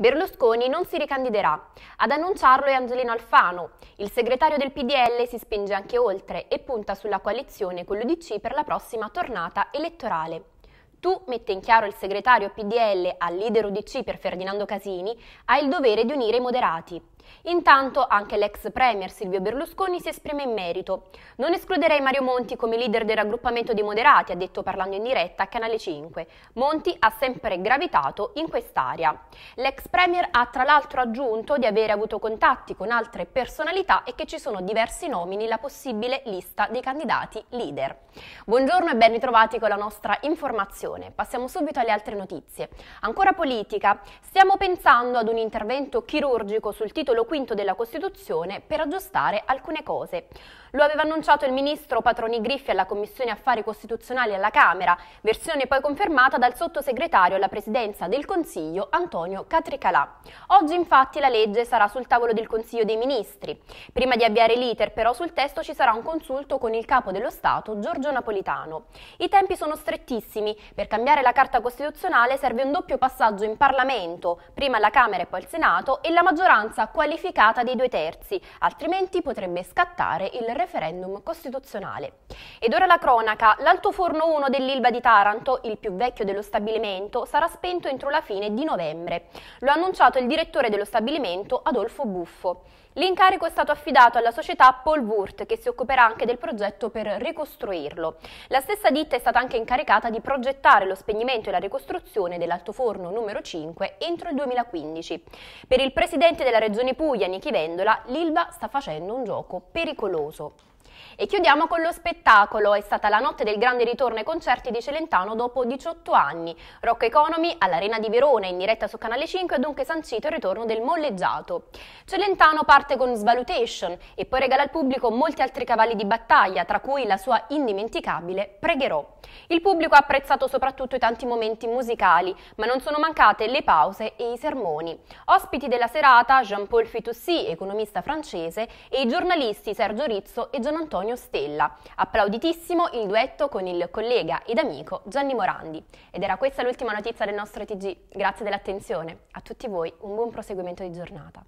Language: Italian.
Berlusconi non si ricandiderà. Ad annunciarlo è Angelino Alfano. Il segretario del PDL si spinge anche oltre e punta sulla coalizione con l'UDC per la prossima tornata elettorale. Tu, mette in chiaro il segretario PDL al leader UDC per Ferdinando Casini, hai il dovere di unire i moderati. Intanto anche l'ex premier Silvio Berlusconi si esprime in merito. Non escluderei Mario Monti come leader del raggruppamento dei moderati, ha detto parlando in diretta a Canale 5. Monti ha sempre gravitato in quest'area. L'ex premier ha tra l'altro aggiunto di avere avuto contatti con altre personalità e che ci sono diversi nomi nella possibile lista dei candidati leader. Buongiorno e ben ritrovati con la nostra informazione attenzione, passiamo subito alle altre notizie. Ancora politica, stiamo pensando ad un intervento chirurgico sul titolo quinto della Costituzione per aggiustare alcune cose. Lo aveva annunciato il ministro Patroni Griffi alla Commissione Affari Costituzionali alla Camera, versione poi confermata dal sottosegretario alla Presidenza del Consiglio Antonio Catricalà. Oggi infatti la legge sarà sul tavolo del Consiglio dei Ministri. Prima di avviare l'iter però sul testo ci sarà un consulto con il capo dello Stato Giorgio Napolitano. I tempi sono strettissimi per cambiare la Carta Costituzionale serve un doppio passaggio in Parlamento, prima la Camera e poi il Senato, e la maggioranza qualificata dei due terzi, altrimenti potrebbe scattare il referendum costituzionale. Ed ora la cronaca. L'alto forno 1 dell'Ilva di Taranto, il più vecchio dello stabilimento, sarà spento entro la fine di novembre. Lo ha annunciato il direttore dello stabilimento, Adolfo Buffo. L'incarico è stato affidato alla società Paul Wurt, che si occuperà anche del progetto per ricostruirlo. La stessa ditta è stata anche incaricata di progettare lo spegnimento e la ricostruzione dell'alto forno numero 5 entro il 2015. Per il presidente della Regione Puglia, Nichi Vendola, l'Ilva sta facendo un gioco pericoloso. E chiudiamo con lo spettacolo, è stata la notte del grande ritorno ai concerti di Celentano dopo 18 anni. Rock Economy all'Arena di Verona in diretta su Canale 5 ha dunque sancito il ritorno del molleggiato. Celentano parte con Svalutation e poi regala al pubblico molti altri cavalli di battaglia, tra cui la sua indimenticabile Pregherò. Il pubblico ha apprezzato soprattutto i tanti momenti musicali, ma non sono mancate le pause e i sermoni. Ospiti della serata Jean-Paul Fitoussi, economista francese, e i giornalisti Sergio Rizzo e Jonathan Antonio Stella, applauditissimo il duetto con il collega ed amico Gianni Morandi. Ed era questa l'ultima notizia del nostro TG. Grazie dell'attenzione. A tutti voi un buon proseguimento di giornata.